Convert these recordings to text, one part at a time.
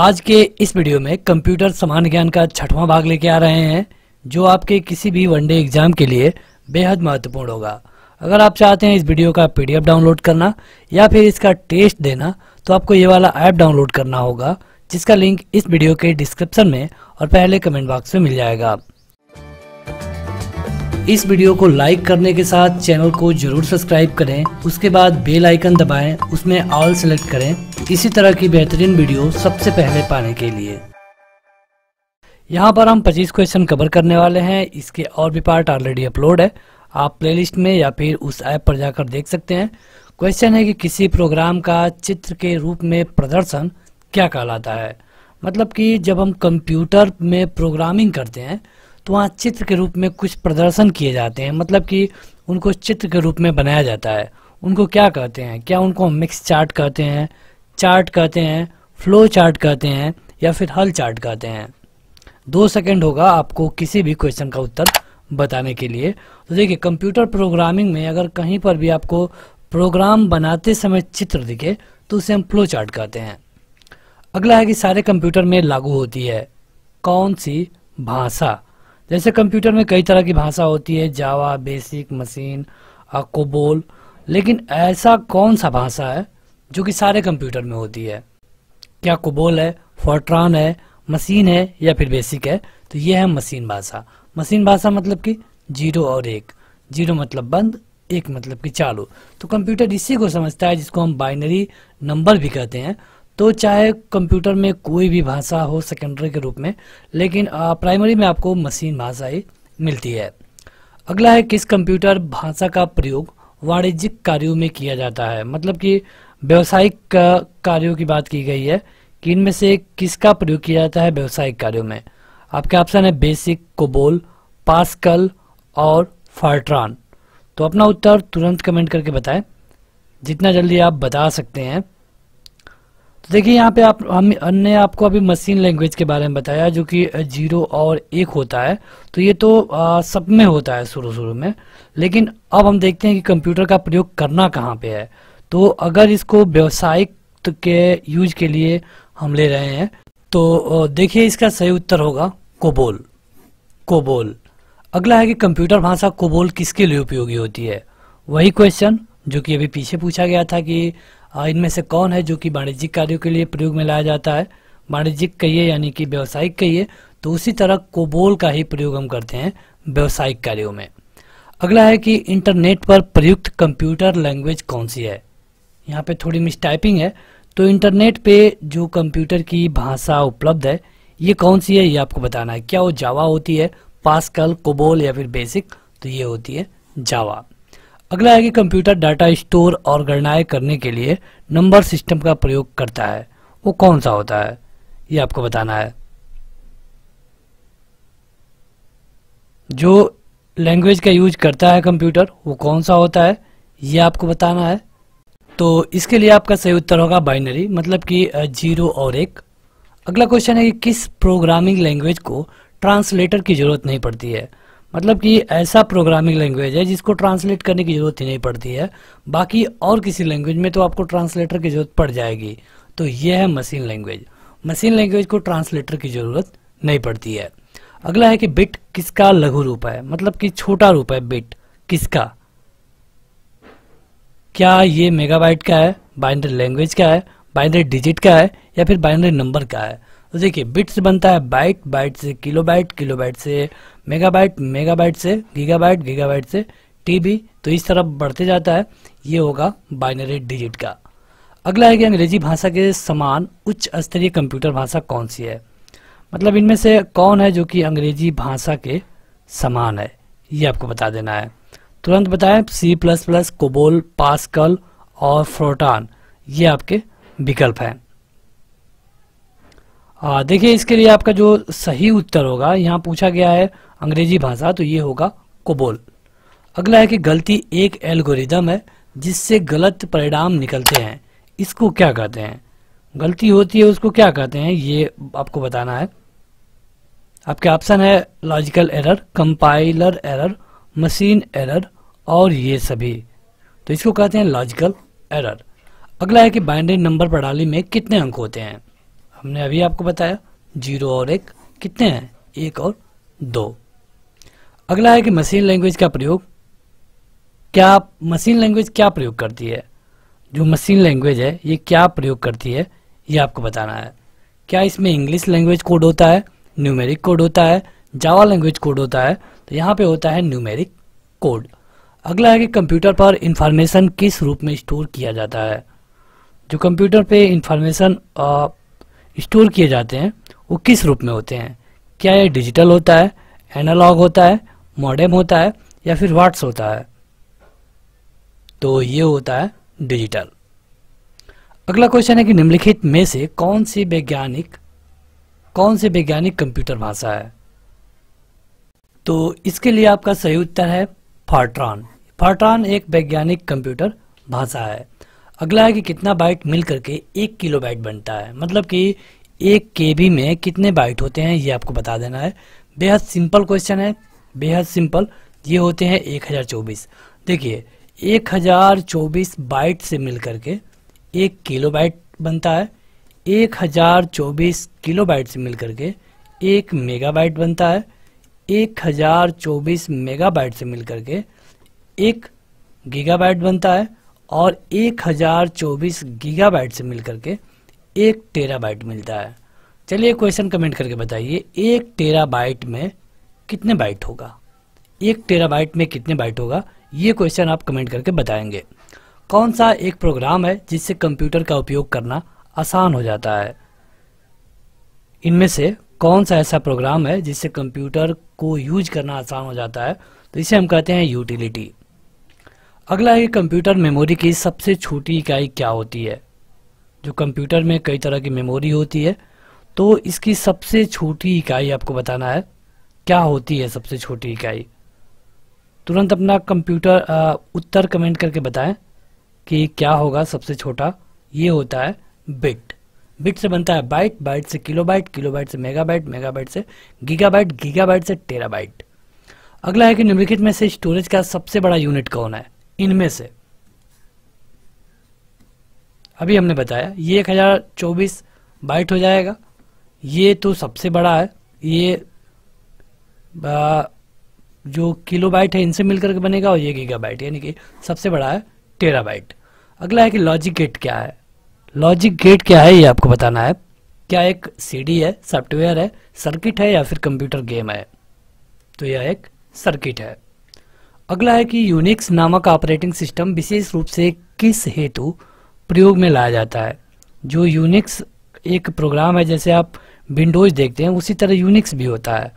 आज के इस वीडियो में कंप्यूटर समान ज्ञान का छठवां भाग लेके आ रहे हैं जो आपके किसी भी वनडे एग्जाम के लिए बेहद महत्वपूर्ण होगा अगर आप चाहते हैं इस वीडियो का पीडीएफ डाउनलोड करना या फिर इसका टेस्ट देना तो आपको ये वाला ऐप डाउनलोड करना होगा जिसका लिंक इस वीडियो के डिस्क्रिप्शन में और पहले कमेंट बॉक्स में मिल जाएगा इस वीडियो को लाइक करने के साथ चैनल को जरूर सब्सक्राइब करें उसके बाद बेल आइकन दबाएं उसमें ऑल सेलेक्ट करें इसी तरह की बेहतरीन वीडियो सबसे पहले पाने के लिए यहाँ पर हम 25 क्वेश्चन कवर करने वाले हैं इसके और भी पार्ट ऑलरेडी अपलोड है आप प्लेलिस्ट में या फिर उस ऐप पर जाकर देख सकते हैं क्वेश्चन है कि किसी प्रोग्राम का चित्र के रूप में प्रदर्शन क्या कहलाता है मतलब कि जब हम कंप्यूटर में प्रोग्रामिंग करते हैं तो वहाँ चित्र के रूप में कुछ प्रदर्शन किए जाते हैं मतलब कि उनको चित्र के रूप में बनाया जाता है उनको क्या कहते हैं क्या उनको मिक्स चार्ट कहते हैं चार्ट कहते हैं फ्लो चार्ट कहते हैं या फिर हल चार्ट कहते हैं दो सेकंड होगा आपको किसी भी क्वेश्चन का उत्तर बताने के लिए तो देखिए कंप्यूटर प्रोग्रामिंग में अगर कहीं पर भी आपको प्रोग्राम बनाते समय चित्र दिखे तो उसे हम फ्लो चार्ट कहते हैं अगला है कि सारे कंप्यूटर में लागू होती है कौन सी भाषा जैसे कंप्यूटर में कई तरह की भाषा होती है जावा बेसिक मशीन कोबोल लेकिन ऐसा कौन सा भाषा है जो कि सारे कंप्यूटर में होती है क्या कुबोल है फोर्ट्रॉन है मशीन है या फिर बेसिक है तो ये है मशीन भाषा मशीन भाषा मतलब कि जीरो और एक जीरो मतलब बंद एक मतलब कि चालू तो कंप्यूटर इसी को समझता है जिसको हम बाइनरी नंबर भी कहते हैं तो चाहे कंप्यूटर में कोई भी भाषा हो सेकेंडरी के रूप में लेकिन प्राइमरी में आपको मशीन भाषा ही मिलती है अगला है किस कंप्यूटर भाषा का प्रयोग वाणिज्यिक कार्यों में किया जाता है मतलब कि व्यवसायिक कार्यों की बात की गई है कि इनमें से किसका प्रयोग किया जाता है व्यवसायिक कार्यों में आपके ऑप्शन है बेसिक कोबोल पास्कल और फार्ट्रॉन तो अपना उत्तर तुरंत कमेंट करके बताएं जितना जल्दी आप बता सकते हैं तो देखिए यहाँ पे आप हम हमने आपको अभी मशीन लैंग्वेज के बारे में बताया जो कि जीरो और एक होता है तो ये तो आ, सब में होता है शुरू शुरू में लेकिन अब हम देखते हैं कि कंप्यूटर का प्रयोग करना कहाँ पे है तो अगर इसको व्यवसायिक के यूज के लिए हम ले रहे हैं तो देखिए इसका सही उत्तर होगा कोबोल कोबोल अगला है कि कंप्यूटर भाषा कोबोल किसके लिए उपयोगी होती है वही क्वेश्चन जो कि अभी पीछे पूछा गया था कि इनमें से कौन है जो कि वाणिज्यिक कार्यों के लिए प्रयोग में लाया जाता है वाणिज्यिक कहिए यानी कि व्यावसायिक कहिए तो उसी तरह कोबोल का ही प्रयोग हम करते हैं व्यावसायिक कार्यों में अगला है कि इंटरनेट पर प्रयुक्त कंप्यूटर लैंग्वेज कौन सी है यहाँ पे थोड़ी मिस टाइपिंग है तो इंटरनेट पे जो कंप्यूटर की भाषा उपलब्ध है ये कौन सी है ये आपको बताना है क्या वो जावा होती है पास्कल कोबोल या फिर बेसिक तो ये होती है जावा अगला है कि कंप्यूटर डाटा स्टोर और गणनाएं करने के लिए नंबर सिस्टम का प्रयोग करता है वो कौन सा होता है ये आपको बताना है जो लैंग्वेज का यूज करता है कंप्यूटर वो कौन सा होता है ये आपको बताना है तो इसके लिए आपका सही उत्तर होगा बाइनरी मतलब कि जीरो और एक अगला क्वेश्चन है कि किस प्रोग्रामिंग लैंग्वेज को ट्रांसलेटर की ज़रूरत नहीं पड़ती है मतलब कि ऐसा प्रोग्रामिंग लैंग्वेज है जिसको ट्रांसलेट करने की ज़रूरत ही नहीं पड़ती है बाकी और किसी लैंग्वेज में तो आपको ट्रांसलेटर की ज़रूरत पड़ जाएगी तो यह है मशीन लैंग्वेज मशीन लैंग्वेज को ट्रांसलेटर की ज़रूरत नहीं पड़ती है अगला है कि बिट किसका लघु रूप है मतलब कि छोटा रूप है बिट किसका क्या ये मेगाबाइट का है बाइनरी लैंग्वेज का है बाइनरी डिजिट का है या फिर बाइनरी नंबर का है तो देखिए बिट बनता है बाइट बाइट से किलोबाइट किलोबाइट से मेगाबाइट मेगाबाइट से गीगाबाइट गीगाबाइट से टीबी तो इस तरह बढ़ते जाता है ये होगा बाइनरी डिजिट का अगला है कि अंग्रेजी भाषा के समान उच्च स्तरीय कंप्यूटर भाषा कौन सी है मतलब इनमें से कौन है जो कि अंग्रेजी भाषा के समान है ये आपको बता देना है तुरंत बताएं C plus plus COBOL Pascal और फ्रोटान ये आपके विकल्प हैं देखिए इसके लिए आपका जो सही उत्तर होगा यहाँ पूछा गया है अंग्रेजी भाषा तो ये होगा कोबोल अगला है कि गलती एक एल्गोरिदम है जिससे गलत परिणाम निकलते हैं इसको क्या कहते हैं गलती होती है उसको क्या कहते हैं ये आपको बताना है आपके ऑप्शन है logical error compiler error machine error और ये सभी तो इसको कहते हैं लॉजिकल एरर अगला है कि बाइनरी नंबर प्रणाली में कितने अंक होते हैं हमने अभी आपको बताया जीरो और एक कितने हैं एक और दो अगला है कि मशीन लैंग्वेज का प्रयोग क्या मशीन लैंग्वेज क्या प्रयोग करती है जो मशीन लैंग्वेज है ये क्या प्रयोग करती है ये आपको बताना है क्या इसमें इंग्लिश लैंग्वेज कोड होता है न्यूमेरिक कोड होता है जावा लैंग्वेज कोड होता है तो यहाँ पे होता है न्यूमेरिक कोड अगला है कि कंप्यूटर पर इंफॉर्मेशन किस रूप में स्टोर किया जाता है जो कंप्यूटर पे इंफॉर्मेशन स्टोर किए जाते हैं वो किस रूप में होते हैं क्या ये डिजिटल होता है एनालॉग होता है मॉडेम होता है या फिर वाट्स होता है तो ये होता है डिजिटल अगला क्वेश्चन है कि निम्नलिखित में से कौन सी वैज्ञानिक कौन सी वैज्ञानिक कंप्यूटर भाषा है तो इसके लिए आपका सही उत्तर है फार्ट्रान फार्ट्रॉन एक वैज्ञानिक कंप्यूटर भाषा है अगला है कि कितना बाइट मिल करके एक किलो बाइट बनता है मतलब कि एक के में कितने बाइट होते हैं ये आपको बता देना है बेहद सिंपल क्वेश्चन है बेहद सिंपल ये होते हैं एक हज़ार चौबीस देखिए एक हज़ार चौबीस बाइट से मिल करके एक किलो बाइट बनता है एक हज़ार चौबीस किलो बाइट से मिल करके एक मेगा बाइट बनता है 1024 मेगाबाइट से मिलकर के एक गीगाबाइट बनता है और 1024 गीगाबाइट से मिलकर के एक टेराबाइट मिलता है चलिए क्वेश्चन कमेंट करके बताइए एक टेराबाइट में कितने बाइट होगा एक टेराबाइट में कितने बाइट होगा ये क्वेश्चन आप कमेंट करके बताएंगे कौन सा एक प्रोग्राम है जिससे कंप्यूटर का उपयोग करना आसान हो जाता है इनमें से कौन सा ऐसा प्रोग्राम है जिससे कंप्यूटर को यूज करना आसान हो जाता है तो इसे हम कहते हैं यूटिलिटी अगला है कंप्यूटर मेमोरी की सबसे छोटी इकाई क्या होती है जो कंप्यूटर में कई तरह की मेमोरी होती है तो इसकी सबसे छोटी इकाई आपको बताना है क्या होती है सबसे छोटी इकाई तुरंत अपना कंप्यूटर उत्तर कमेंट करके बताएं कि क्या होगा सबसे छोटा ये होता है बिट बिट से बनता है बाइट बाइट से किलोबाइट किलोबाइट से मेगाबाइट मेगाबाइट से गीगाबाइट गीगाबाइट से टेराबाइट अगला है कि निम्नलिखित में से स्टोरेज का सबसे बड़ा यूनिट कौन है इनमें से अभी हमने बताया ये एक हजार चौबीस बाइट हो जाएगा ये तो सबसे बड़ा है ये जो किलोबाइट है इनसे मिलकर के बनेगा और ये गीगाबाइट यानी कि सबसे बड़ा है टेराबाइट अगला है कि लॉजिक गेट क्या है लॉजिक गेट क्या है ये आपको बताना है क्या एक सीडी है सॉफ्टवेयर है सर्किट है या फिर कंप्यूटर गेम है तो यह एक सर्किट है अगला है कि यूनिक्स नामक ऑपरेटिंग सिस्टम विशेष रूप से किस हेतु प्रयोग में लाया जाता है जो यूनिक्स एक प्रोग्राम है जैसे आप विंडोज देखते हैं उसी तरह यूनिक्स भी होता है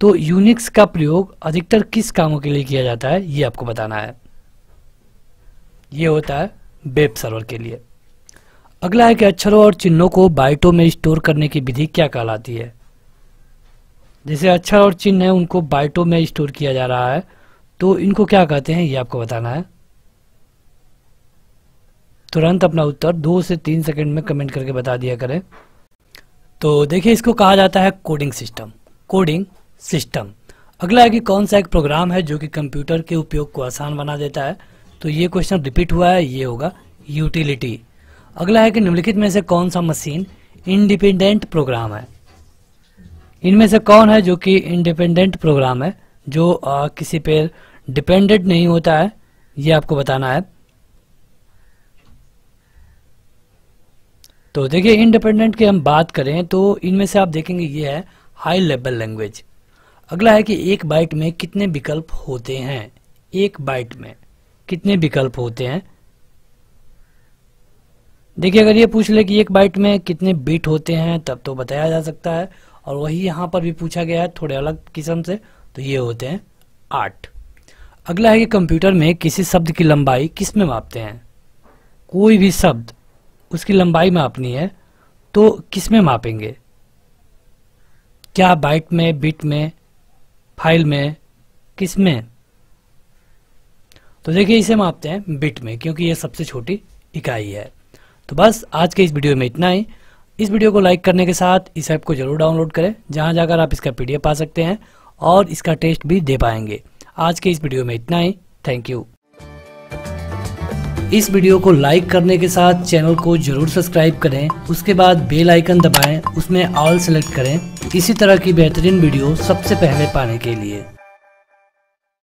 तो यूनिक्स का प्रयोग अधिकतर किस कामों के लिए किया जाता है ये आपको बताना है ये होता है वेब सर्वर के लिए अगला है कि अक्षरों और चिन्हों को बाइटों में स्टोर करने की विधि क्या कहलाती है जैसे अक्षर और चिन्ह है उनको बाइटों में स्टोर किया जा रहा है तो इनको क्या कहते हैं ये आपको बताना है तुरंत अपना उत्तर दो से तीन सेकंड में कमेंट करके बता दिया करें तो देखिए इसको कहा जाता है कोडिंग सिस्टम कोडिंग सिस्टम अगला है कि कौन सा एक प्रोग्राम है जो कि कंप्यूटर के उपयोग को आसान बना देता है तो ये क्वेश्चन रिपीट हुआ है ये होगा यूटिलिटी अगला है कि निम्नलिखित में से कौन सा मशीन इंडिपेंडेंट प्रोग्राम है इनमें से कौन है जो कि इंडिपेंडेंट प्रोग्राम है जो आ, किसी पर डिपेंडेंट नहीं होता है ये आपको बताना है तो देखिए इंडिपेंडेंट की हम बात करें तो इनमें से आप देखेंगे ये है हाई लेवल लैंग्वेज अगला है कि एक बाइट में कितने विकल्प होते हैं एक बाइट में कितने विकल्प होते हैं देखिए अगर ये पूछ ले कि एक बाइट में कितने बीट होते हैं तब तो बताया जा सकता है और वही यहाँ पर भी पूछा गया है थोड़े अलग किस्म से तो ये होते हैं आठ अगला है कि कंप्यूटर में किसी शब्द की लंबाई किस में मापते हैं कोई भी शब्द उसकी लंबाई मापनी है तो किस में मापेंगे क्या बाइट में बिट में फाइल में किस में तो देखिए इसे मापते हैं बिट में क्योंकि ये सबसे छोटी इकाई है तो बस आज के इस वीडियो में इतना ही इस वीडियो को लाइक करने के साथ इस ऐप को जरूर डाउनलोड करें जहां जाकर आप इसका पीडीएफ पा सकते हैं और इसका टेस्ट भी दे पाएंगे आज के इस वीडियो में इतना ही थैंक यू इस वीडियो को लाइक करने के साथ चैनल को जरूर सब्सक्राइब करें उसके बाद बेल आइकन दबाएं उसमें ऑल सेलेक्ट करें इसी तरह की बेहतरीन वीडियो सबसे पहले पाने के लिए